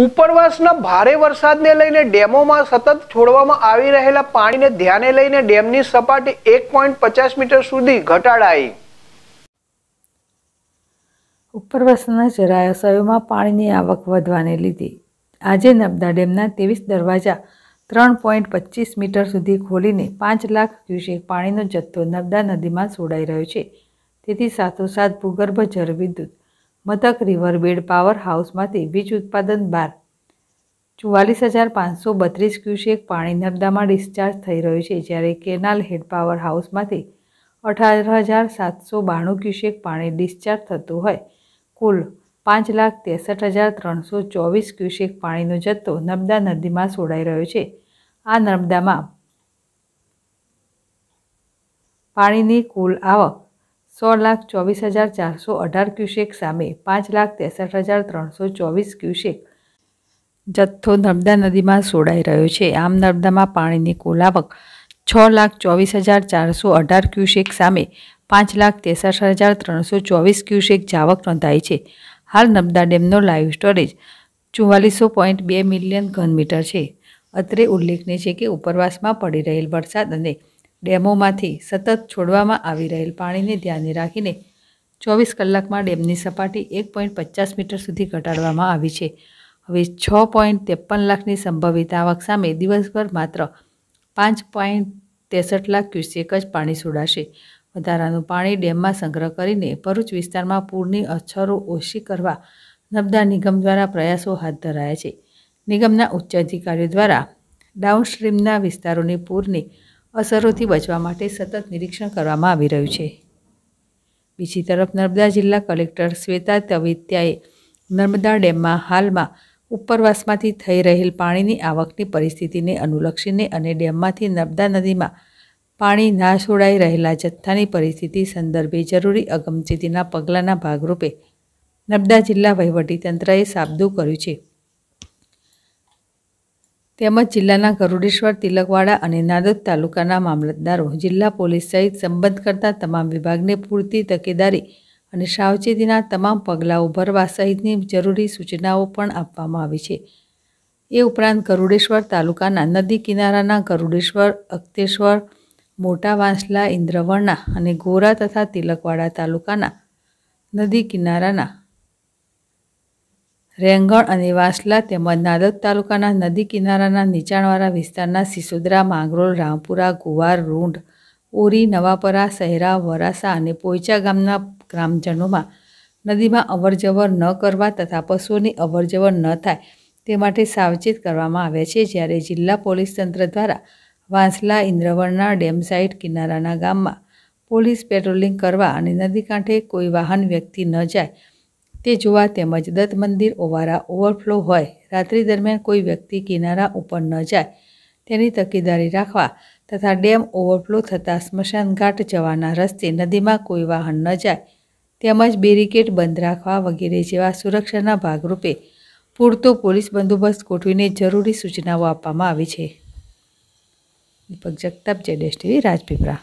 ઉપરવાસના ભારે વરસાદને લઈને ડેમોમાં સતત છોડવામાં આવી રહેલા પાણીને ધ્યાને લઈને ડેમની સપાટી એક પોઈન્ટ પચાસ મીટર સુધી ઘટાડાઈ ઉપરવાસના જરાશયોમાં પાણીની આવક વધવાને લીધે આજે નબદા ડેમના ત્રેવીસ દરવાજા ત્રણ પોઈન્ટ પચીસ મીટર સુધી ખોલીને પાંચ લાખ ક્યુસેક પાણીનો જથ્થો નબદા નદીમાં છોડાઈ રહ્યો છે તેથી સાથોસાથ ભૂગર્ભ જળ વિદ્યુત મથક રિવરબેડ પાવર હાઉસમાંથી વીજ ઉત્પાદન બાર ચુવાલીસ હજાર પાંચસો બત્રીસ ક્યુસેક પાણી નર્મદામાં ડિસ્ચાર્જ થઈ રહ્યું છે જ્યારે કેનાલ હેડ પાવર હાઉસમાંથી અઠાર હજાર સાતસો બાણું ક્યુસેક પાણી ડિસ્ચાર્જ થતું હોય કુલ પાંચ લાખ ત્રેસઠ હજાર ત્રણસો ચોવીસ ક્યુસેક પાણીનો જથ્થો નર્મદા નદીમાં છોડાઈ રહ્યો છે આ નર્મદામાં પાણીની કુલ આવક સો લાખ ચોવીસ હજાર ચારસો અઢાર ક્યુસેક સામે પાંચ લાખ ત્રેસઠ હજાર ત્રણસો ચોવીસ ક્યુસેક જથ્થો નર્મદા નદીમાં સોડાઈ રહ્યો છે આમ નર્મદામાં પાણીની કુલ આવક છ લાખ ચોવીસ હજાર ચારસો અઢાર ક્યુસેક સામે પાંચ લાખ ત્રેસઠ હજાર ત્રણસો ચોવીસ ક્યુસેક જાવક નોંધાઈ છે હાલ નર્મદા ડેમનો લાઈવ સ્ટોરેજ ચુવાલીસો પોઈન્ટ બે મિલિયન ઘન મીટર છે અત્રે ઉલ્લેખનીય છે કે ઉપરવાસમાં પડી રહેલ વરસાદ અને ડેમોમાંથી સતત છોડવામાં આવી રહેલ પાણીને ધ્યાને રાખીને ચોવીસ કલાકમાં ડેમની સપાટી એક પોઈન્ટ પચાસ મીટર સુધી ઘટાડવામાં આવી છે હવે છ પોઈન્ટ ત્રેપન લાખની સંભવિત આવક સામે દિવસભર માત્ર પાંચ પોઈન્ટ ત્રેસઠ લાખ ક્યુસેક જ પાણી છોડાશે વધારાનું પાણી ડેમમાં સંગ્રહ કરીને ભરૂચ વિસ્તારમાં પૂરની અસરો ઓછી કરવા નર્મદા નિગમ દ્વારા પ્રયાસો હાથ ધરાયા છે નિગમના ઉચ્ચ અધિકારીઓ દ્વારા ડાઉનસ્ટ્રીમના વિસ્તારોની પૂરની અસરોથી બચવા માટે સતત નિરીક્ષણ કરવામાં આવી રહ્યું છે બીજી તરફ નર્મદા જિલ્લા કલેક્ટર શ્વેતા તવિત્યાએ નર્મદા ડેમમાં હાલમાં ઉપરવાસમાંથી થઈ રહેલ પાણીની આવકની પરિસ્થિતિને અનુલક્ષીને અને ડેમમાંથી નર્મદા નદીમાં પાણી ના છોડાઈ રહેલા જથ્થાની પરિસ્થિતિ સંદર્ભે જરૂરી અગમચેતીના પગલાંના ભાગરૂપે નર્મદા જિલ્લા વહીવટીતંત્રએ સાબદું કર્યું છે તેમજ જિલ્લાના ગરુડેશ્વર તિલકવાડા અને નાદોદ તાલુકાના મામલતદારો જિલ્લા પોલીસ સહિત સંબંધ કરતા તમામ વિભાગને પૂરતી તકેદારી અને સાવચેતીના તમામ પગલાઓ ભરવા સહિતની જરૂરી સૂચનાઓ પણ આપવામાં આવી છે એ ઉપરાંત ગરુડેશ્વર તાલુકાના નદી કિનારાના ગરુડેશ્વર અક્તેશ્વર મોટા વાંસલા ઇન્દ્રવર્ણા અને ગોરા તથા તિલકવાડા તાલુકાના નદી કિનારાના રેંગણ અને વાસલા તેમજ નાદોદ તાલુકાના નદી કિનારાના નીચાણવાળા વિસ્તારના સિસોદરા માંગરોળ રામપુરા ગુવાર રૂંઢ ઓરી નવાપરા સહેરા વરાસા અને પોઈચા ગામના ગ્રામજનોમાં નદીમાં અવરજવર ન કરવા તથા પશુઓની અવરજવર ન થાય તે માટે સાવચેત કરવામાં આવ્યા છે જ્યારે જિલ્લા પોલીસ તંત્ર દ્વારા વાંસલા ઇન્દ્રવણના ડેમ સાઇટ કિનારાના ગામમાં પોલીસ પેટ્રોલિંગ કરવા અને નદી કાંઠે કોઈ વાહન વ્યક્તિ ન જાય તે જોવા તેમજ દત્ત મંદિર ઓવારા ઓવરફ્લો હોય રાત્રિ દરમિયાન કોઈ વ્યક્તિ કિનારા ઉપર ન જાય તેની તકેદારી રાખવા તથા ડેમ ઓવરફ્લો થતાં સ્મશાનઘાટ જવાના રસ્તે નદીમાં કોઈ વાહન ન જાય તેમજ બેરિકેડ બંધ રાખવા વગેરે જેવા સુરક્ષાના ભાગરૂપે પૂરતો પોલીસ બંદોબસ્ત ગોઠવીને જરૂરી સૂચનાઓ આપવામાં આવી છે દીપક જગતાપ જેડેશ ટીવી રાજપીપળા